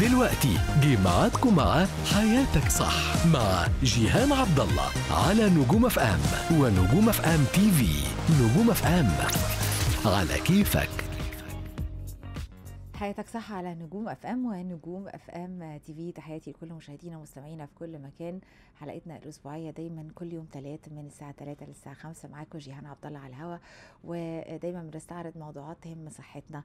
دلوقتي جه مع حياتك صح مع جيهان عبد الله على نجوم اف ام ونجوم اف ام تي في نجوم اف ام على كيفك حياتك صح على نجوم اف ام ونجوم اف ام تي في تحياتي لكل مشاهدينا ومستمعينا في كل مكان حلقتنا الاسبوعيه دايما كل يوم ثلاث من الساعه 3 للساعه 5 معاكم جيهان عبد الله على الهوا ودايما بنستعرض موضوعات تهم صحتنا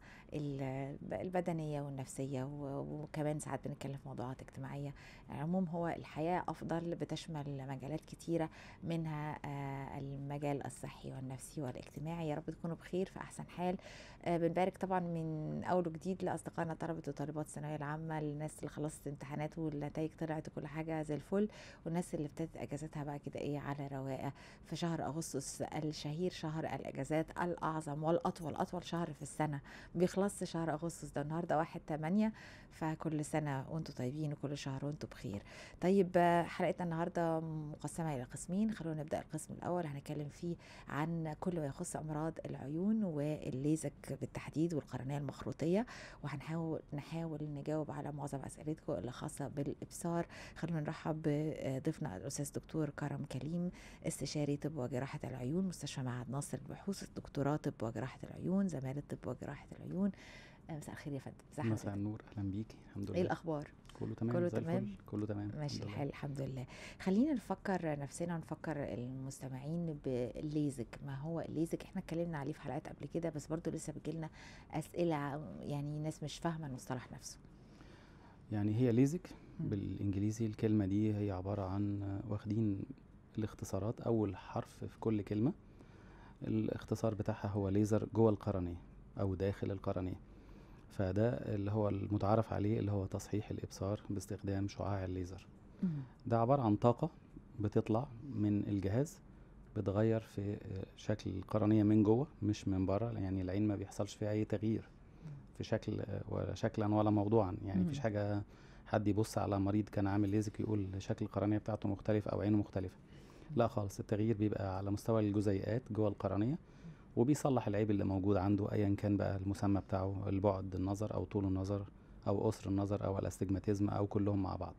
البدنيه والنفسيه وكمان ساعات بنتكلم في موضوعات اجتماعيه العموم هو الحياه افضل بتشمل مجالات كتيره منها آه، المجال الصحي والنفسي والاجتماعي يا رب تكونوا بخير في احسن حال آه، بنبارك طبعا من اول وجديد لاصدقائنا طلبه وطالبات الثانويه العامه للناس اللي خلصت امتحانات والنتائج طلعت وكل حاجه زي الفل والناس اللي ابتدت اجازتها بقى كده ايه على رواقه في شهر اغسطس الشهير شهر الاجازات الاعظم والاطول اطول شهر في السنه بيخلص شهر اغسطس ده النهارده 1 8 فكل سنه وانتم طيبين وكل شهر وانتم بخير طيب حلقتنا النهارده مقسمه الى قسمين خلونا نبدا القسم الاول هنتكلم فيه عن كل ما يخص امراض العيون والليزك بالتحديد والقرنيه المخروطيه وهنحاول نحاول نجاوب على معظم اسئلتكم اللي خاصه بالابصار خلونا نرحب بضيفنا الاستاذ دكتور كرم كليم استشاري طب وجراحه العيون مستشفى معهد ناصر للبحوث الدكتوراه طب وجراحه العيون زماله طب وجراحه العيون آه، مساء الخير يا فندم مساء النور اهلا بيكي الحمد إيه لله ايه الاخبار كله تمام كله تمام كله تمام ماشي الحال الحمد لله خلينا نفكر نفسنا ونفكر المستمعين بالليزك ما هو الليزك احنا اتكلمنا عليه في حلقات قبل كده بس برضو لسه لنا اسئله يعني ناس مش فاهمه المصطلح نفسه يعني هي ليزك بالانجليزي الكلمه دي هي عباره عن واخدين الاختصارات اول حرف في كل كلمه الاختصار بتاعها هو ليزر جوه القرنيه او داخل القرنيه فده اللي هو المتعارف عليه اللي هو تصحيح الابصار باستخدام شعاع الليزر ده عباره عن طاقه بتطلع من الجهاز بتغير في آه، شكل القرنيه من جوه مش من بره يعني العين ما بيحصلش فيها اي تغيير في شكل آه، ولا شكلا ولا موضوعا يعني مفيش حاجه حد يبص على مريض كان عامل ليزك يقول شكل القرنيه بتاعته مختلف او عينه مختلفه لا خالص التغيير بيبقى على مستوى الجزيئات جوه القرنيه وبيصلح العيب اللي موجود عنده ايا كان بقى المسمى بتاعه البعد النظر او طول النظر او قصر النظر او الاستجماتيزم او كلهم مع بعض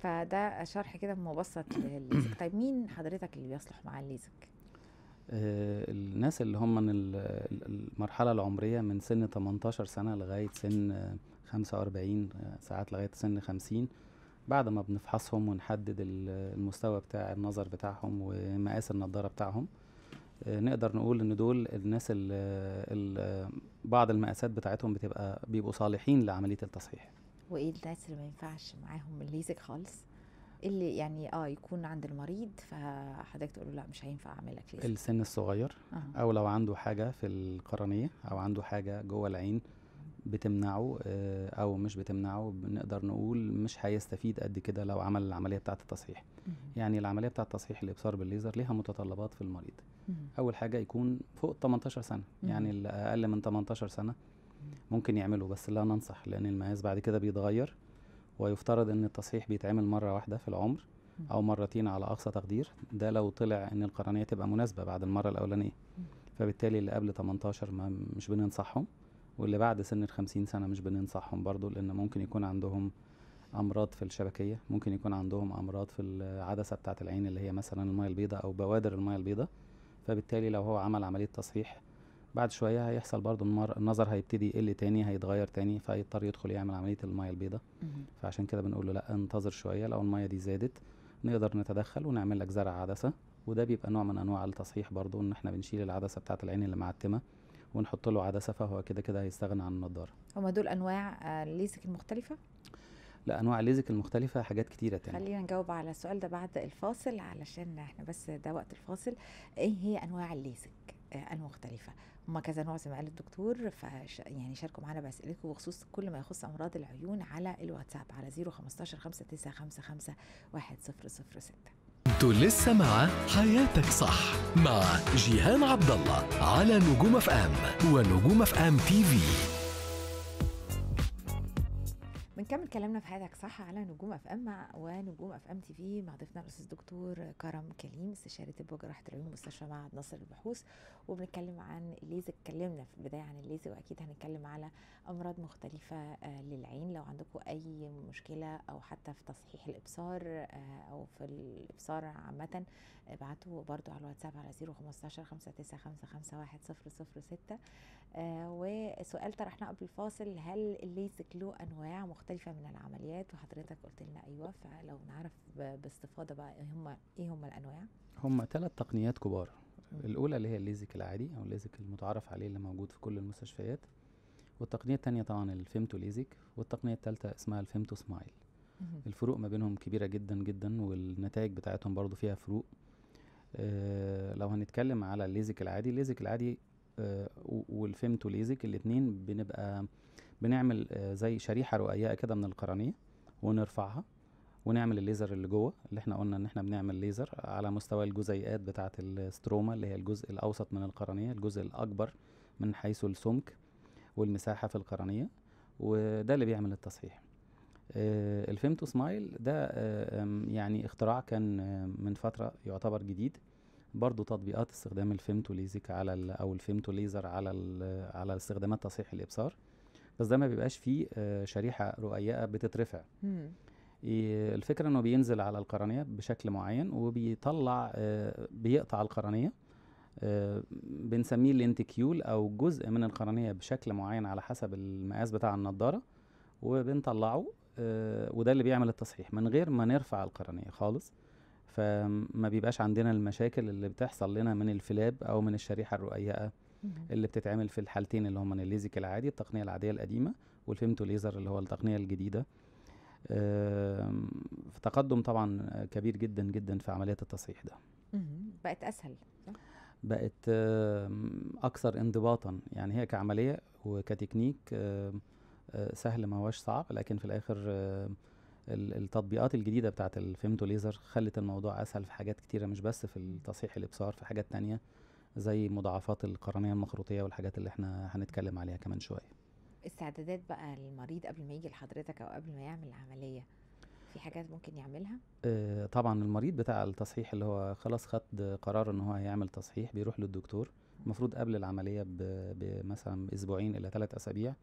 فده شرح كده مبسط للليزك طيب مين حضرتك اللي بيصلح مع الليزك آه الناس اللي هم من المرحله العمريه من سن 18 سنه لغايه سن 45 آه، ساعات لغايه سن 50 بعد ما بنفحصهم ونحدد المستوى بتاع النظر بتاعهم ومقاس النضاره بتاعهم آه، نقدر نقول ان دول الناس اللي بعض المقاسات بتاعتهم بتبقى بيبقوا صالحين لعمليه التصحيح وايه الناس اللي ما ينفعش معاهم الليزك خالص إيه اللي يعني اه يكون عند المريض فحضرتك تقول له لا مش هينفع اعمل لك ليزك السن الصغير آه. او لو عنده حاجه في القرنيه او عنده حاجه جوه العين بتمنعه آه، او مش بتمنعه بنقدر نقول مش هيستفيد قد كده لو عمل العمليه بتاعه التصحيح يعني العمليه بتاعه التصحيح الابصار بالليزر ليها متطلبات في المريض اول حاجه يكون فوق 18 سنه يعني اقل من 18 سنه ممكن يعمله بس لا ننصح لان المقاس بعد كده بيتغير ويفترض ان التصحيح بيتعمل مره واحده في العمر او مرتين على اقصى تقدير ده لو طلع ان القرنيه تبقى مناسبه بعد المره الاولانيه فبالتالي اللي قبل 18 ما مش بننصحهم واللي بعد سن ال 50 سنه مش بننصحهم برضو لان ممكن يكون عندهم امراض في الشبكيه ممكن يكون عندهم امراض في العدسه بتاعه العين اللي هي مثلا الميه البيضاء او بوادر الميه البيضاء فبالتالي لو هو عمل عمليه تصحيح بعد شويه هيحصل برضو النظر هيبتدي يقل تاني هيتغير تاني فهيضطر يدخل يعمل عمليه المايه البيضاء فعشان كده بنقول له لا انتظر شويه لو المايه دي زادت نقدر نتدخل ونعمل لك زرع عدسه وده بيبقى نوع من انواع التصحيح برضو ان احنا بنشيل العدسه بتاعه العين اللي معتمه ونحط له عدسه فهو كده كده هيستغنى عن النضاره هما دول انواع الليزك آه، المختلفه لانواع الليزك المختلفه حاجات كتيره تانية خلينا نجاوب على السؤال ده بعد الفاصل علشان احنا بس ده وقت الفاصل ايه هي انواع الليزك المختلفه آه، هما كذا نوع زي ما قال الدكتور ف يعني شاركوا معانا باسئلتكم بخصوص كل ما يخص امراض العيون على الواتساب على 015 5955 1006 انتوا لسه مع حياتك صح مع جيهان عبد الله على نجوم اف ام ونجوم اف ام تي في بنكمل كلامنا في حياتك صح على نجوم اف ام ونجوم اف ام تي في مع ضيفنا الاستاذ دكتور كرم كليم استشاري طب وجراحه العيون مستشفى معهد نصر للبحوث وبنتكلم عن الليزر اتكلمنا في البدايه عن الليزر واكيد هنتكلم على امراض مختلفه آه، للعين لو عندكم اي مشكله او حتى في تصحيح الابصار آه، او في الابصار عامه ابعتوا برضو على الواتساب على 015 595 5106 آه، وسؤال طرحناه قبل الفاصل هل الليزك له انواع مختلفه من العمليات وحضرتك قلت لنا ايوه فلو نعرف باستفاضه بقى هم ايه هم إيه الانواع هم ثلاث تقنيات كبار الاولى اللي هي الليزك العادي او الليزك المتعارف عليه اللي موجود في كل المستشفيات والتقنيه الثانيه طبعا الفيمتو ليزك والتقنيه الثالثه اسمها الفيمتو سمايل الفروق ما بينهم كبيره جدا جدا والنتائج بتاعتهم برضو فيها فروق آه لو هنتكلم على الليزك العادي الليزك العادي آه، ليزك الاثنين بنبقى بنعمل آه، زي شريحه رؤيه كده من القرنيه ونرفعها ونعمل الليزر اللي جوه اللي احنا قلنا ان احنا بنعمل ليزر على مستوى الجزيئات بتاعه الستروما اللي هي الجزء الاوسط من القرنيه الجزء الاكبر من حيث السمك والمساحه في القرنيه وده اللي بيعمل التصحيح آه، الفيمتو سمايل ده يعني اختراع كان من فتره يعتبر جديد برضو تطبيقات استخدام الفيمتو ليزك على الـ او الفيمتو ليزر على على استخدامات تصحيح الابصار بس ده ما بيبقاش فيه آه، شريحه رؤيه بتترفع الفكره انه بينزل على القرنيه بشكل معين وبيطلع آه، بيقطع القرنيه آه، بنسميه الانتكيول او جزء من القرنيه بشكل معين على حسب المقاس بتاع النضاره وبنطلعه وده اللي بيعمل التصحيح من غير ما نرفع القرنيه خالص فما بيبقاش عندنا المشاكل اللي بتحصل لنا من الفلاب او من الشريحه الرقيقه اللي بتتعمل في الحالتين اللي هما الليزك العادي التقنيه العاديه القديمه والفيمتو ليزر اللي هو التقنيه الجديده في تقدم طبعا كبير جدا جدا في عمليات التصحيح ده بقت اسهل بقت اكثر انضباطا يعني هي كعمليه وكتكنيك آه، سهل ما هوش صعب لكن في الاخر التطبيقات الجديده بتاعت الفيمتو ليزر خلت الموضوع اسهل في حاجات كتيره مش بس في تصحيح الابصار في حاجات تانية زي مضاعفات القرنيه المخروطيه والحاجات اللي احنا هنتكلم عليها كمان شويه استعدادات بقى المريض قبل ما يجي لحضرتك او قبل ما يعمل العمليه في حاجات ممكن يعملها آه طبعا المريض بتاع التصحيح اللي هو خلاص خد قرار ان هو هيعمل تصحيح بيروح للدكتور المفروض قبل العمليه بمثلا أسبوعين الى ثلاث اسابيع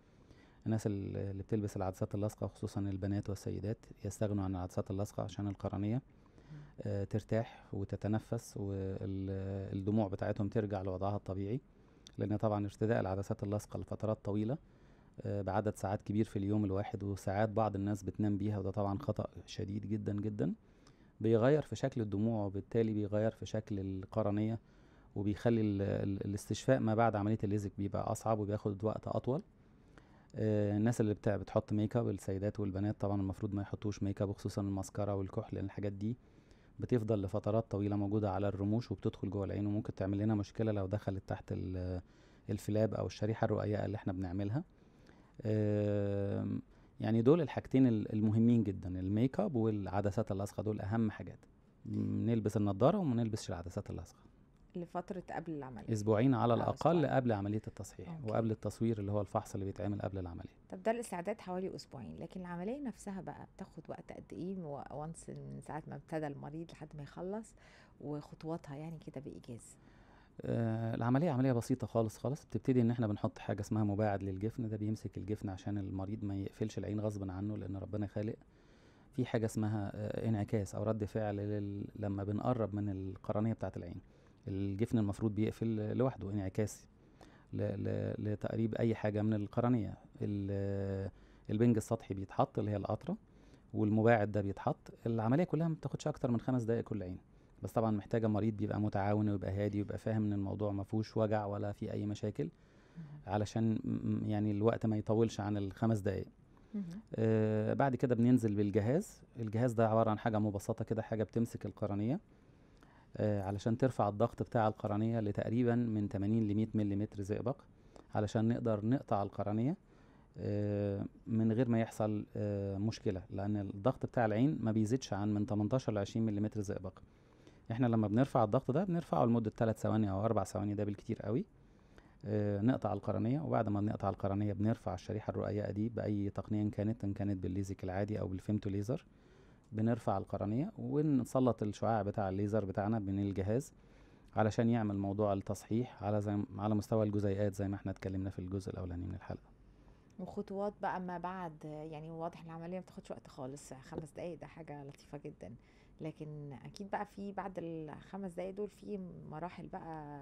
الناس اللي بتلبس العدسات اللاصقه خصوصا البنات والسيدات يستغنوا عن العدسات اللاصقه عشان القرنيه آه ترتاح وتتنفس والدموع بتاعتهم ترجع لوضعها الطبيعي لان طبعا ارتداء العدسات اللاصقه لفترات طويله آه بعدد ساعات كبير في اليوم الواحد وساعات بعض الناس بتنام بيها وده طبعا خطا شديد جدا جدا بيغير في شكل الدموع وبالتالي بيغير في شكل القرنيه وبيخلي الاستشفاء ما بعد عمليه الليزك بيبقى اصعب وبياخد وقت اطول آه، الناس اللي بتاع بتحط ميك اب السيدات والبنات طبعا المفروض ما يحطوش ميك اب وخصوصا المسكره والكحل لان الحاجات دي بتفضل لفترات طويله موجوده على الرموش وبتدخل جوه العين وممكن تعمل لنا مشكله لو دخلت تحت الفلاب او الشريحه الرقيقه اللي احنا بنعملها يعني دول الحاجتين المهمين جدا الميك اب والعدسات اللاصقه دول اهم حاجات نلبس النضاره وما نلبسش العدسات اللاصقه لفتره قبل العمليه اسبوعين على الاقل أسبوعين. قبل عمليه التصحيح أوكي. وقبل التصوير اللي هو الفحص اللي بيتعمل قبل العمليه طب ده الاستعداد حوالي اسبوعين لكن العمليه نفسها بقى بتاخد وقت قد ايه وانس من ساعه ما ابتدى المريض لحد ما يخلص وخطواتها يعني كده بايجاز آه العملية عملية بسيطة خالص خالص بتبتدي ان احنا بنحط حاجة اسمها مباعد للجفن ده بيمسك الجفن عشان المريض ما يقفلش العين غصب عنه لان ربنا خالق في حاجة اسمها آه انعكاس او رد فعل لل... لما بنقرب من القرنية بتاعة العين الجفن المفروض بيقفل لوحده انعكاسي لتقريب اي حاجه من القرنيه البنج السطحي بيتحط اللي هي القطره والمباعد ده بيتحط العمليه كلها ما بتاخدش اكتر من خمس دقائق كل عين بس طبعا محتاجه مريض بيبقى متعاون ويبقى هادي ويبقى فاهم ان الموضوع ما فيهوش وجع ولا في اي مشاكل علشان يعني الوقت ما يطولش عن الخمس دقائق آه بعد كده بننزل بالجهاز الجهاز ده عباره عن حاجه مبسطه كده حاجه بتمسك القرنيه آه، علشان ترفع الضغط بتاع القرنية لتقريبا من 80 ل 100 ملم زئبق علشان نقدر نقطع القرنية آه، من غير ما يحصل آه، مشكلة لأن الضغط بتاع العين ما بيزيدش عن من 18 ل 20 ملم زئبق احنا لما بنرفع الضغط ده بنرفعه لمدة 3 ثواني أو 4 ثواني ده بالكتير قوي نقطع القرنية وبعد ما بنقطع القرنية بنرفع الشريحة الرؤية دي بأي تقنية كانت إن كانت بالليزك العادي أو بالفيمتو ليزر بنرفع القرنية ونسلط الشعاع بتاع الليزر بتاعنا من الجهاز علشان يعمل موضوع التصحيح على زي على مستوى الجزيئات زي ما احنا اتكلمنا في الجزء الاولاني من الحلقه وخطوات بقى ما بعد يعني واضح العمليه ما بتاخدش وقت خالص خمس دقايق ده حاجه لطيفه جدا لكن اكيد بقى في بعد الخمس دقايق دول في مراحل بقى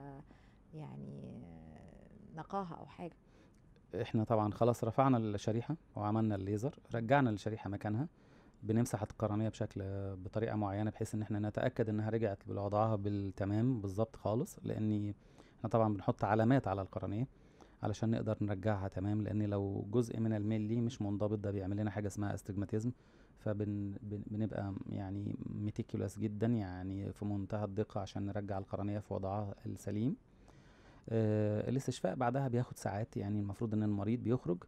يعني نقاهه او حاجه احنا طبعا خلاص رفعنا الشريحه وعملنا الليزر رجعنا الشريحه مكانها بنمسح القرنيه بشكل بطريقه معينه بحيث ان احنا نتاكد انها رجعت لوضعها بالتمام بالظبط خالص لان احنا طبعا بنحط علامات على القرنيه علشان نقدر نرجعها تمام لان لو جزء من الملي مش منضبط ده بيعمل لنا حاجه اسمها استجماتيزم فبنبقى يعني ميتيكولاس جدا يعني في منتهى الدقه عشان نرجع القرنيه في وضعها السليم آه الاستشفاء بعدها بياخد ساعات يعني المفروض ان المريض بيخرج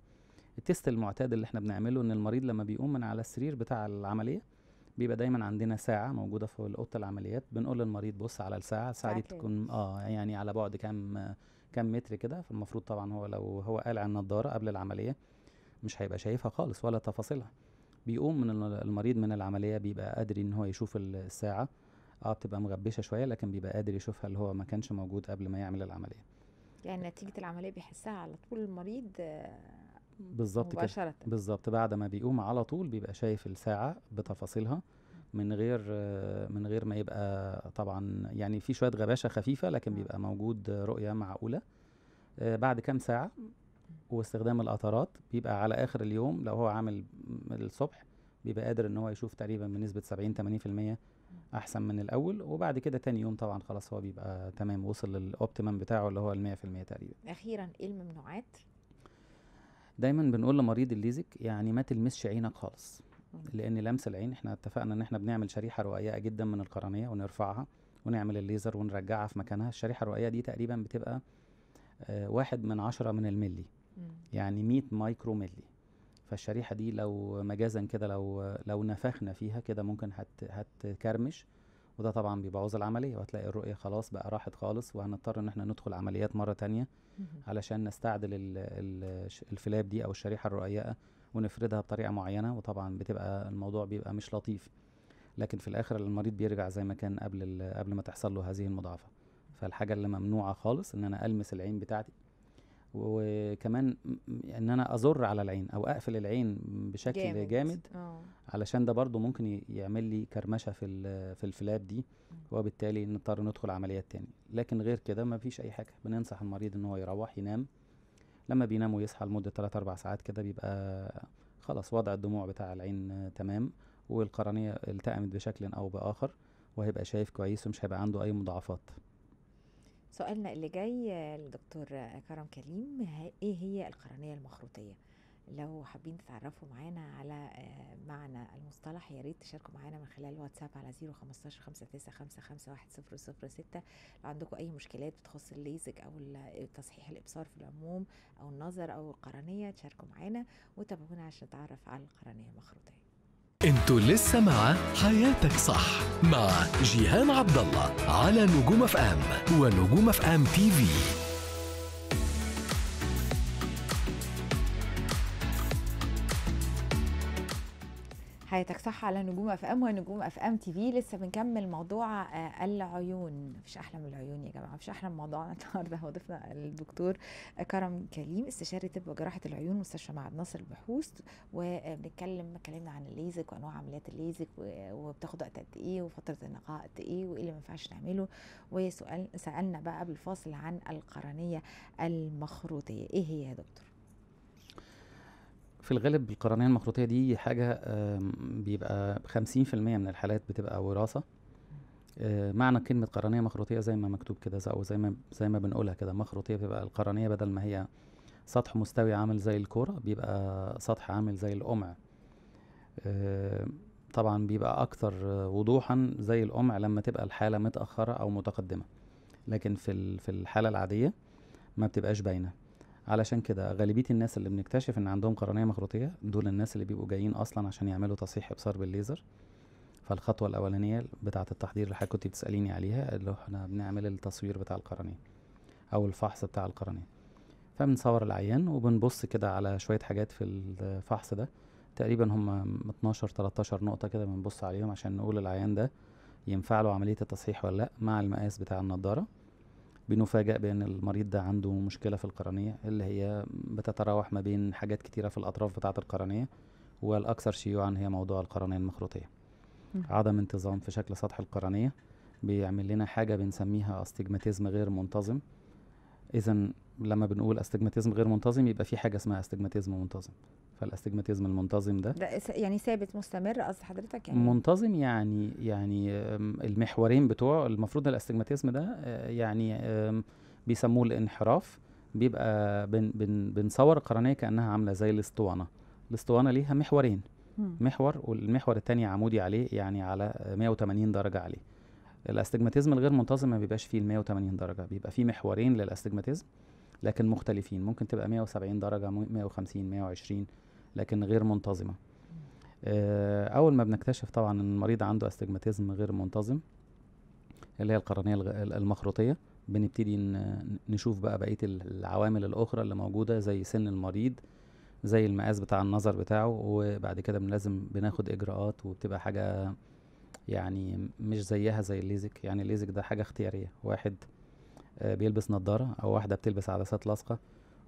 التيست المعتاد اللي احنا بنعمله ان المريض لما بيقوم من على السرير بتاع العمليه بيبقى دايما عندنا ساعه موجوده في اوضه العمليات بنقول للمريض بص على الساعه الساعه دي تكون اه يعني على بعد كام كام متر كده فالمفروض طبعا هو لو هو قالع النضاره قبل العمليه مش هيبقى شايفها خالص ولا تفاصيلها بيقوم من المريض من العمليه بيبقى قادر ان هو يشوف الساعه اه بتبقى مغبشه شويه لكن بيبقى قادر يشوفها اللي هو ما كانش موجود قبل ما يعمل العمليه يعني نتيجه العمليه بيحسها على طول المريض بالظبط مباشرة بالظبط بعد ما بيقوم على طول بيبقى شايف الساعة بتفاصيلها من غير من غير ما يبقى طبعا يعني في شوية غباشة خفيفة لكن بيبقى موجود رؤية معقولة آه، بعد كام ساعة واستخدام القطرات بيبقى على آخر اليوم لو هو عامل الصبح بيبقى قادر ان هو يشوف تقريبا بنسبة 70 80% احسن من الاول وبعد كده تاني يوم طبعا خلاص هو بيبقى تمام وصل للاوبتيمم بتاعه اللي هو ال 100% تقريبا اخيرا ايه الممنوعات دايما بنقول لمريض الليزك يعني ما تلمسش عينك خالص لان لمس العين احنا اتفقنا ان احنا بنعمل شريحه رؤيه جدا من القرنيه ونرفعها ونعمل الليزر ونرجعها في مكانها الشريحه الرؤيه دي تقريبا بتبقى آه واحد من عشرة من الملي يعني 100 مايكرو ملي فالشريحه دي لو مجازا كده لو لو نفخنا فيها كده ممكن هت هتكرمش وده طبعا بيبوظ العمليه وهتلاقي الرؤيه خلاص بقى راحت خالص وهنضطر ان احنا ندخل عمليات مره تانية علشان نستعدل الفلاب دي او الشريحه الرؤيئه ونفردها بطريقه معينه وطبعا بتبقى الموضوع بيبقى مش لطيف لكن في الاخر المريض بيرجع زي ما كان قبل قبل ما تحصل له هذه المضاعفه فالحاجه اللي ممنوعه خالص ان انا المس العين بتاعتي وكمان ان انا ازر على العين او اقفل العين بشكل جامد, جامد. آه. علشان ده برضو ممكن يعمل لي كرمشه في في الفلاب دي وبالتالي نضطر ندخل عمليات تاني لكن غير كده ما فيش اي حاجه بننصح المريض ان هو يروح ينام لما بينام ويصحى لمده 3 4 ساعات كده بيبقى خلاص وضع الدموع بتاع العين تمام والقرنيه التأمت بشكل او باخر وهيبقى شايف كويس ومش هيبقى عنده اي مضاعفات سؤالنا اللي جاي للدكتور كرم كريم ايه هي القرنيه المخروطيه لو حابين تتعرفوا معانا على آه، معنى المصطلح يا ريت تشاركوا معانا من خلال الواتساب على 015 595 صفر لو عندكم اي مشكلات بتخص الليزك او آه، تصحيح الابصار في العموم او النظر او القرنيه تشاركوا معانا وتابعونا عشان نتعرف على القرنيه المخروطيه انتوا لسه مع حياتك صح مع جيهان عبد الله على نجوم اف ام ونجوم اف ام تي في حياتك صح على نجوم اف ام ونجوم اف ام تي في لسه بنكمل موضوع آه، العيون مفيش احلى من العيون يا جماعه مفيش احلى من موضوعنا النهارده هو ضيفنا الدكتور كرم كريم استشاري طب وجراحه العيون مستشفى معهد نصر البحوث وبنتكلم اتكلمنا عن الليزك وانواع عمليات الليزك وبتاخد وقت قد ايه وفتره النقاء قد ايه وايه اللي ما ينفعش نعمله وسؤال سالنا بقى بالفاصل عن القرنيه المخروطيه ايه هي يا دكتور في الغالب القرنيه المخروطيه دي حاجه بيبقى 50% من الحالات بتبقى وراثه آه، معنى كلمه قرنيه مخروطيه زي ما مكتوب كده او زي ما زي ما بنقولها كده مخروطيه بتبقى القرنيه بدل ما هي سطح مستوي عامل زي الكوره بيبقى سطح عامل زي القمع آه، طبعا بيبقى اكثر وضوحا زي القمع لما تبقى الحاله متاخره او متقدمه لكن في في الحاله العاديه ما بتبقاش باينه علشان كده غالبيه الناس اللي بنكتشف ان عندهم قرنيه مخروطيه دول الناس اللي بيبقوا جايين اصلا عشان يعملوا تصحيح ابصار بالليزر فالخطوه الاولانيه بتاعه التحضير اللي حضرتك كنت بتساليني عليها اللي احنا بنعمل التصوير بتاع القرنيه او الفحص بتاع القرنيه فبنصور العيان وبنبص كده على شويه حاجات في الفحص ده تقريبا هم 12 13 نقطه كده بنبص عليهم عشان نقول العيان ده ينفع له عمليه التصحيح ولا لا مع المقاس بتاع النضاره بنفاجأ بأن المريض ده عنده مشكلة في القرنية اللي هي بتتراوح ما بين حاجات كتيرة في الأطراف بتاعة القرنية والأكثر شيوعا هي موضوع القرنية المخروطية عدم انتظام في شكل سطح القرنية بيعمل لنا حاجة بنسميها استجماتيزم غير منتظم إذا لما بنقول استجماتيزم غير منتظم يبقى في حاجه اسمها استجماتيزم منتظم فالاستجماتيزم المنتظم ده, ده يعني ثابت مستمر قصد حضرتك يعني منتظم يعني يعني المحورين بتوعه المفروض الاستجماتيزم ده آه، يعني بيسموه الانحراف بيبقى بن بن بنصور القرنيه كانها عامله زي الاسطوانه الاسطوانه ليها محورين محور والمحور الثاني عمودي عليه يعني على 180 درجه عليه الاستجماتيزم الغير منتظم ما بيبقاش فيه ال 180 درجه بيبقى فيه محورين للاستجماتيزم لكن مختلفين ممكن تبقى 170 درجه 150 120 لكن غير منتظمه آه، اول ما بنكتشف طبعا ان المريض عنده استجماتيزم غير منتظم اللي هي القرنيه المخروطيه بنبتدي نشوف بقى بقيه العوامل الاخرى اللي موجوده زي سن المريض زي المقاس بتاع النظر بتاعه وبعد كده لازم بناخد اجراءات وبتبقى حاجه يعني مش زيها زي الليزك يعني الليزك ده حاجه اختياريه واحد آه، بيلبس نظاره او واحده بتلبس عدسات لاصقه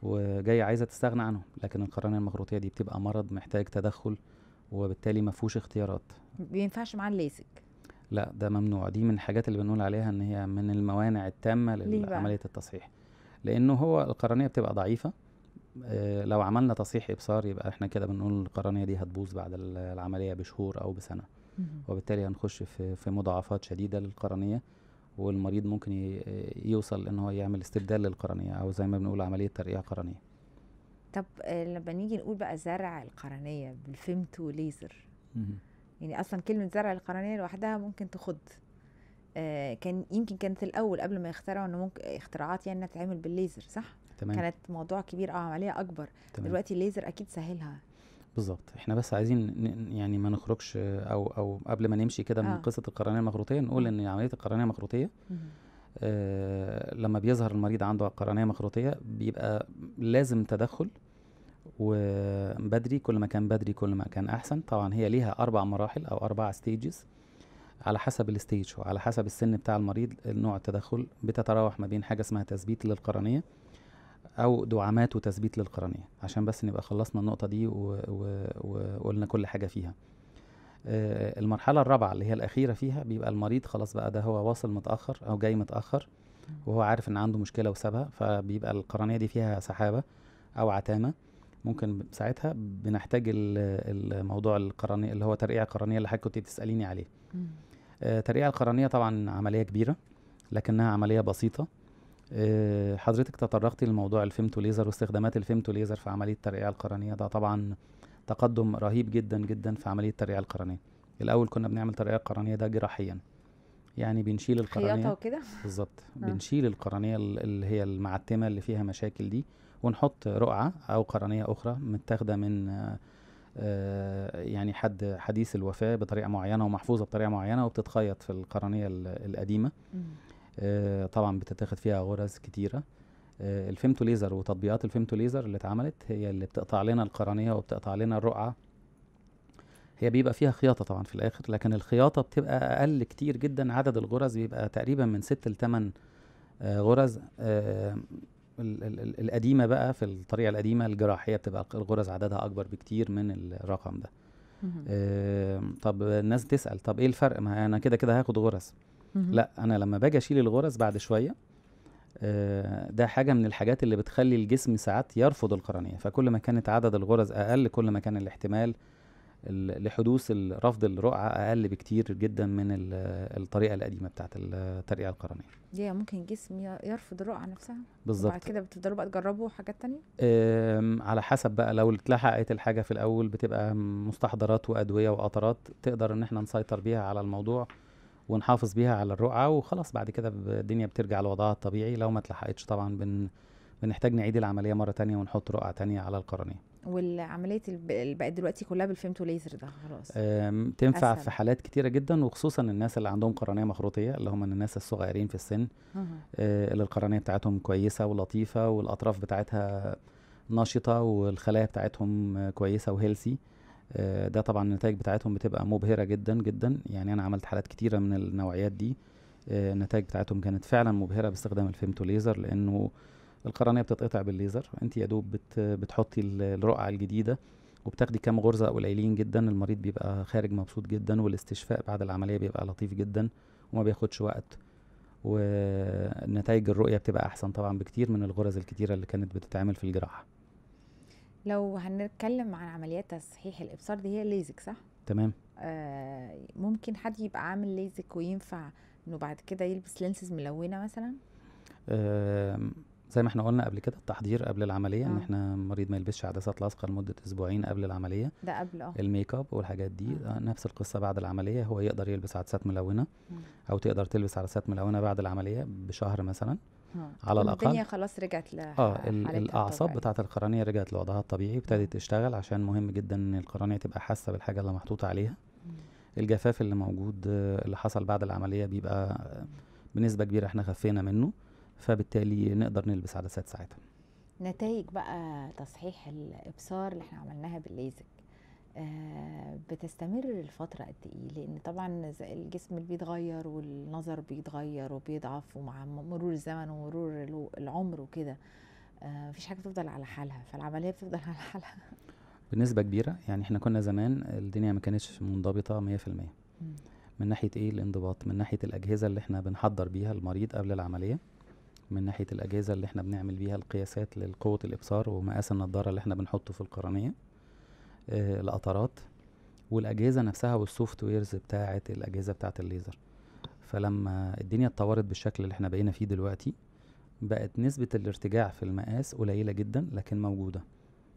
وجايه عايزه تستغنى عنهم لكن القرنيه المخروطيه دي بتبقى مرض محتاج تدخل وبالتالي ما فيهوش اختيارات بينفعش مع معاه الليسك لا ده ممنوع دي من الحاجات اللي بنقول عليها ان هي من الموانع التامه لعمليه التصحيح لانه هو القرنيه بتبقى ضعيفه آه، لو عملنا تصحيح ابصار يبقى احنا كده بنقول القرنيه دي هتبوظ بعد العمليه بشهور او بسنه وبالتالي هنخش في في مضاعفات شديده للقرنيه والمريض ممكن يوصل ان هو يعمل استبدال للقرنيه او زي ما بنقول عمليه ترقيع قرنيه طب آه، لما نيجي نقول بقى زرع القرنيه بالفيمتو ليزر يعني اصلا كلمه زرع القرنيه لوحدها ممكن تخض آه كان يمكن كانت الاول قبل ما يخترعوا انه ممكن اختراعات يعني انها تتعمل بالليزر صح تمام. كانت موضوع كبير اه عمليه اكبر تمام. دلوقتي الليزر اكيد سهلها بالظبط احنا بس عايزين يعني ما نخرجش او او قبل ما نمشي كده من آه. قصه القرنيه المخروطيه نقول ان عمليه القرنيه المخروطيه آه لما بيظهر المريض عنده قرنيه مخروطيه بيبقى لازم تدخل وبدري كل ما كان بدري كل ما كان احسن طبعا هي ليها اربع مراحل او اربع ستيجز على حسب الستيج وعلى حسب السن بتاع المريض نوع التدخل بتتراوح ما بين حاجه اسمها تثبيت للقرنيه او دعامات وتثبيت للقرنيه عشان بس نبقى خلصنا النقطه دي وقلنا كل حاجه فيها آه، المرحله الرابعه اللي هي الاخيره فيها بيبقى المريض خلاص بقى ده هو واصل متاخر او جاي متاخر وهو عارف ان عنده مشكله وسابها فبيبقى القرنيه دي فيها سحابه او عتامه ممكن ساعتها بنحتاج الموضوع القرنيه اللي هو ترقيع القرنيه اللي حضرتك كنت بتساليني عليه آه، ترقيع القرنيه طبعا عمليه كبيره لكنها عمليه بسيطه آه، حضرتك تطرقتي لموضوع الفيمتو ليزر واستخدامات الفيمتو ليزر في عمليه الترقيع القرنيه ده طبعا تقدم رهيب جدا جدا في عمليه الترقيع القرنيه الاول كنا بنعمل ترقيع القرنيه ده جراحيا يعني بنشيل القرنيه وكده بالظبط آه. بنشيل القرنيه اللي هي المعتمه اللي فيها مشاكل دي ونحط رقعه او قرنيه اخرى متاخده من آه، يعني حد حديث الوفاه بطريقه معينه ومحفوظه بطريقه معينه وبتتخيط في القرنيه القديمه آه، طبعا بتتاخد فيها غرز كتيره آه، الفيمتو ليزر وتطبيقات الفيمتو ليزر اللي اتعملت هي اللي بتقطع لنا القرنيه وبتقطع لنا الرقعه هي بيبقى فيها خياطه طبعا في الاخر لكن الخياطه بتبقى اقل كتير جدا عدد الغرز بيبقى تقريبا من 6 ل 8 غرز آه، القديمه بقى في الطريقه القديمه الجراحيه بتبقى الغرز عددها اكبر بكتير من الرقم ده طب الناس تسال طب ايه الفرق ما انا كده كده هاخد غرز لا انا لما باجي اشيل الغرز بعد شويه آه، ده حاجه من الحاجات اللي بتخلي الجسم ساعات يرفض القرنيه فكل ما كانت عدد الغرز اقل كل ما كان الاحتمال لحدوث رفض الرقعه اقل بكتير جدا من الطريقه القديمه بتاعت الترقيه القرنيه. ليه ممكن الجسم يرفض الرقعه نفسها بالظبط وبعد كده بتفضلوا بقى تجربوا حاجات تانية؟ على حسب بقى لو اتلحقت الحاجه في الاول بتبقى مستحضرات وادويه وقطرات تقدر ان احنا نسيطر بيها على الموضوع ونحافظ بيها على الرقعه وخلاص بعد كده الدنيا بترجع لوضعها الطبيعي لو ما اتلحقتش طبعا بن بنحتاج نعيد العمليه مره تانية ونحط رقعه تانية على القرنيه والعمليه اللي بقت دلوقتي كلها بالفيمتو ليزر ده خلاص تنفع أسهل. في حالات كتيره جدا وخصوصا الناس اللي عندهم قرنيه مخروطيه اللي هم الناس الصغيرين في السن آه، اللي القرنيه بتاعتهم كويسه ولطيفه والاطراف بتاعتها نشطه والخلايا بتاعتهم كويسه وهيلسي آه، ده طبعا النتائج بتاعتهم بتبقى مبهرة جدا جدا يعني أنا عملت حالات كتيرة من النوعيات دي آه، النتائج بتاعتهم كانت فعلا مبهرة باستخدام الفيمتو ليزر لأنه القرنية بتتقطع بالليزر أنت يا دوب بت بتحطي الرقعة الجديدة وبتاخدي كام غرزة قليلين جدا المريض بيبقى خارج مبسوط جدا والاستشفاء بعد العملية بيبقى لطيف جدا وما بياخدش وقت ونتائج الرؤية بتبقى أحسن طبعا بكتير من الغرز الكتيرة اللي كانت بتتعمل في الجراحة لو هنتكلم عن عمليات تصحيح الابصار دي هي الليزك صح تمام آه ممكن حد يبقى عامل ليزك وينفع انه بعد كده يلبس لينسز ملونه مثلا آه زي ما احنا قلنا قبل كده التحضير قبل العمليه آه. ان احنا المريض ما يلبسش عدسات لاصقه لمده اسبوعين قبل العمليه ده قبل اه الميك اب والحاجات دي آه. آه، نفس القصه بعد العمليه هو يقدر يلبس عدسات ملونه آه. او تقدر تلبس عدسات ملونه بعد العمليه بشهر مثلا على الاقل الدنيا خلاص رجعت ل اه الاعصاب بتاعه القرنيه رجعت لوضعها الطبيعي وابتدت تشتغل عشان مهم جدا ان القرنيه تبقى حاسه بالحاجه اللي محطوطه عليها الجفاف اللي موجود آه، اللي حصل بعد العمليه بيبقى آه، بنسبه كبيره احنا خفينا منه فبالتالي نقدر نلبس عدسات ساعتها نتائج بقى تصحيح الابصار اللي احنا عملناها بالليزك آه، بتستمر الفترة قد ايه لان طبعا الجسم بيتغير والنظر بيتغير وبيضعف ومع مرور الزمن ومرور العمر وكده آه، مفيش حاجة بتفضل على حالها فالعملية بتفضل على حالها بنسبة كبيرة يعني احنا كنا زمان الدنيا ما كانتش منضبطة 100% من ناحية ايه الانضباط من ناحية الأجهزة اللي احنا بنحضر بيها المريض قبل العملية من ناحية الأجهزة اللي احنا بنعمل بيها القياسات لقوة الإبصار ومقاس النضارة اللي احنا بنحطه في القرنية آه، القطرات والاجهزه نفسها والسوفت ويرز بتاعه الاجهزه بتاعه الليزر فلما الدنيا اتطورت بالشكل اللي احنا بقينا فيه دلوقتي بقت نسبه الارتجاع في المقاس قليله جدا لكن موجوده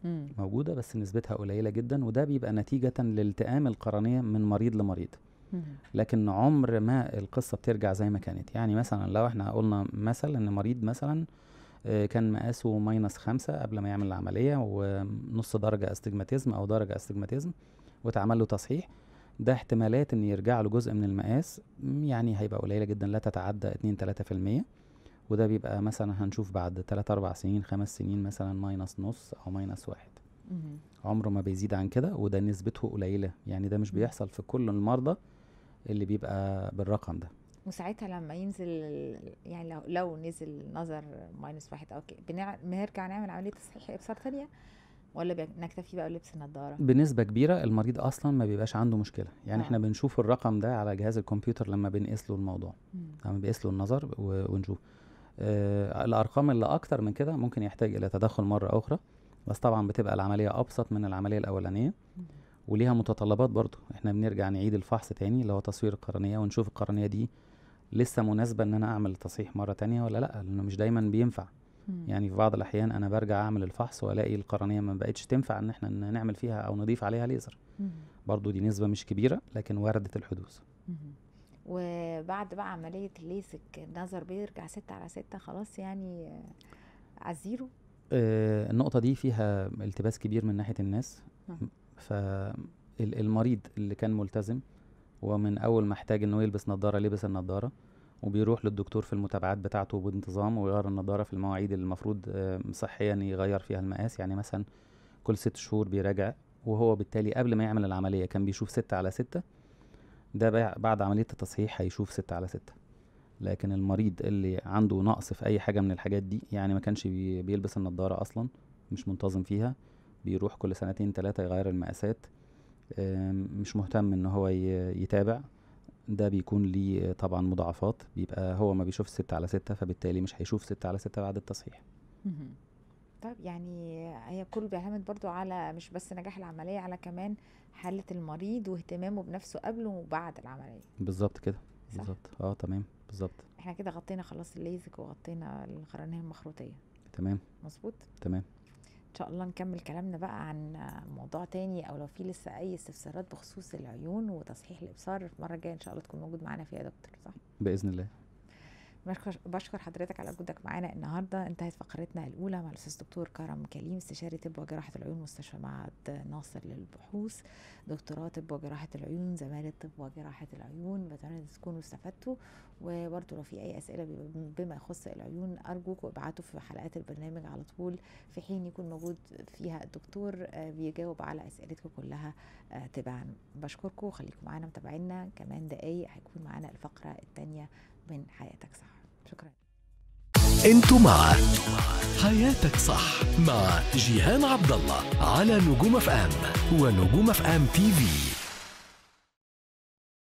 مم. موجوده بس نسبتها قليله جدا وده بيبقى نتيجه لالتئام القرنيه من مريض لمريض مم. لكن عمر ما القصه بترجع زي ما كانت يعني مثلا لو احنا قلنا مثل ان مريض مثلا آه، كان مقاسه ماينس خمسة قبل ما يعمل العملية ونص درجة استجماتيزم أو درجة استجماتيزم واتعمل له تصحيح ده احتمالات ان يرجع له جزء من المقاس يعني هيبقى قليله جدا لا تتعدى 2 3% وده بيبقى مثلا هنشوف بعد 3 4 سنين 5 سنين مثلا ماينس نص او ماينس واحد عمره ما بيزيد عن كده وده نسبته قليله يعني ده مش بيحصل في كل المرضى اللي بيبقى بالرقم ده وساعتها لما ينزل يعني لو, لو نزل نظر ماينس واحد اوكي بنرجع نعمل عمليه تصحيح ابصار ثانيه ولا نكتفي بقى بلبس النضاره بنسبه كبيره المريض اصلا ما بيبقاش عنده مشكله يعني آه. احنا بنشوف الرقم ده على جهاز الكمبيوتر لما بنقيس له الموضوع لما بنقيس له النظر ونشوف آه الارقام اللي اكتر من كده ممكن يحتاج الى تدخل مره اخرى بس طبعا بتبقى العمليه ابسط من العمليه الاولانيه وليها متطلبات برضه احنا بنرجع نعيد الفحص تاني اللي هو تصوير القرنيه ونشوف القرنيه دي لسه مناسبه ان انا اعمل تصحيح مره تانية ولا لا لانه مش دايما بينفع يعني في بعض الاحيان انا برجع اعمل الفحص والاقي القرنيه ما بقتش تنفع ان احنا نعمل فيها او نضيف عليها ليزر برضو دي نسبه مش كبيره لكن وردة الحدوث وبعد بقى عمليه الليزك النظر بيرجع ستة على ستة خلاص يعني على الزيرو آه النقطه دي فيها التباس كبير من ناحيه الناس اه. فالمريض اللي كان ملتزم ومن اول ما احتاج انه يلبس نظاره لبس النظاره وبيروح للدكتور في المتابعات بتاعته بانتظام ويغير النظاره في المواعيد اللي المفروض صحيا يغير فيها المقاس يعني مثلا كل ست شهور بيراجع وهو بالتالي قبل ما يعمل العمليه كان بيشوف ستة على ستة ده بعد عمليه التصحيح هيشوف ستة على ستة لكن المريض اللي عنده نقص في اي حاجه من الحاجات دي يعني ما كانش بيلبس النضاره اصلا مش منتظم فيها بيروح كل سنتين ثلاثه يغير المقاسات مش مهتم ان هو يتابع ده بيكون ليه طبعا مضاعفات بيبقى هو ما بيشوف ستة على ستة فبالتالي مش هيشوف ستة على ستة بعد التصحيح طب يعني هي كله بيعتمد برضو على مش بس نجاح العملية على كمان حالة المريض واهتمامه بنفسه قبل وبعد العملية بالظبط كده بالظبط اه تمام بالظبط احنا كده غطينا خلاص الليزك وغطينا القرنية المخروطية تمام مظبوط تمام ان شاء الله نكمل كلامنا بقى عن موضوع تاني او لو في لسه اي استفسارات بخصوص العيون وتصحيح الابصار المره الجايه ان شاء الله تكون موجود معانا فيها يا دكتور صح باذن الله بشكر حضرتك على وجودك معانا النهارده انتهت فقرتنا الاولى مع الاستاذ دكتور كرم كليم استشاري طب وجراحه العيون مستشفى معهد ناصر للبحوث دكتوراه طب وجراحه العيون زماله طب وجراحه العيون بتمنى تكونوا استفدتوا وبرده لو في اي اسئله بما يخص العيون ارجوكم ابعتوا في حلقات البرنامج على طول في حين يكون موجود فيها الدكتور آه، بيجاوب على اسئلتكم كلها آه، تبعا بشكركم خليكم معانا متابعينا كمان دقايق هيكون معانا الفقره الثانيه من حياتك صح شكرا انتوا مع حياتك صح مع جيهان عبد الله على نجوم اف ام ونجوم اف ام تي في